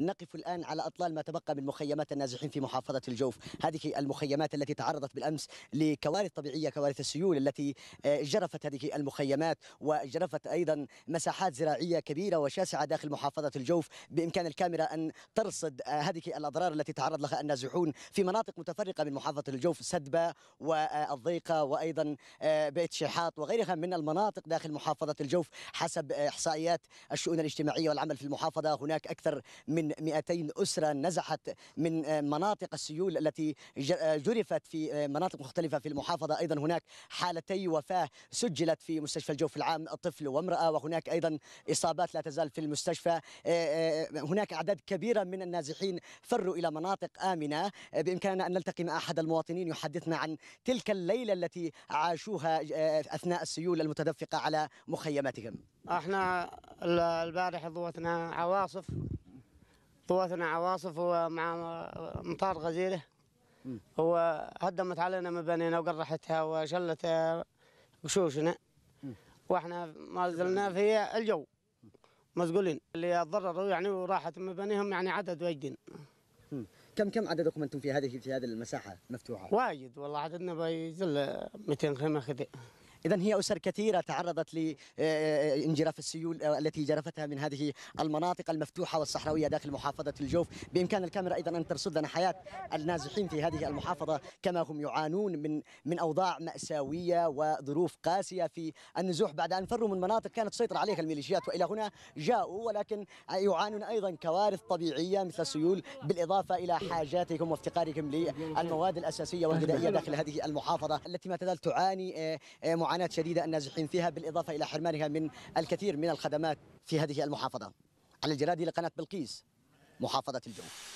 نقف الآن على أطلال ما تبقى من مخيمات النازحين في محافظة الجوف هذه المخيمات التي تعرضت بالأمس لكوارث طبيعية كوارث السيول التي آه، جرفت هذه المخيمات وجرفت أيضا مساحات زراعية كبيرة وشاسعة داخل محافظة الجوف بإمكان الكاميرا أن ترصد آه، هذه الأضرار التي تعرض لها النازحون في مناطق متفرقة من محافظة الجوف سدبة والضيقة وأيضا آه، بيت شحاط وغيرها من المناطق داخل محافظة الجوف حسب إحصائيات الشؤون الاجتماعية والعمل في المحافظة هناك أكثر من من 200 أسرة نزحت من آه، مناطق السيول التي آه، جرفت في آه، مناطق مختلفة في المحافظة أيضا هناك حالتي وفاة سجلت في مستشفى الجوف العام طفل وامرأة وهناك أيضا إصابات لا تزال في المستشفى هناك أعداد كبيرة من النازحين فروا إلى مناطق آمنة بإمكاننا أن نلتقي مع أحد المواطنين يحدثنا عن تلك الليلة التي عاشوها أثناء السيول المتدفقة على مخيماتهم احنا البارح ضوتنا عواصف قواتنا عواصف ومع مطار غزيره وهدمت علينا مبانينا وقرحتها وشلت قشوشنا واحنا ما زلنا في الجو مزقولين اللي تضرروا يعني وراحت مبانيهم يعني عدد واجدين كم كم عددكم انتم في هذه في هذه المساحه مفتوحه؟ واجد والله عددنا بيزل 200 خيمه خذي إذا هي أسر كثيرة تعرضت لانجراف السيول آه، التي جرفتها من هذه المناطق المفتوحة والصحراوية داخل محافظة الجوف بإمكان الكاميرا أيضا أن ترصد لنا حياة النازحين في هذه المحافظة كما هم يعانون من من أوضاع مأساوية وظروف قاسية في النزوح بعد أن فروا من مناطق كانت تسيطر عليها الميليشيات وإلى هنا جاءوا ولكن يعانون أيضا كوارث طبيعية مثل السيول بالإضافة إلى حاجاتهم وافتقارهم للمواد الأساسية والغذائية داخل هذه المحافظة التي ما تزال تعاني معاناة معاناة شديدة النازحين فيها بالإضافة إلى حرمانها من الكثير من الخدمات في هذه المحافظة على الجرادي لقناة بلقيس محافظة الجوف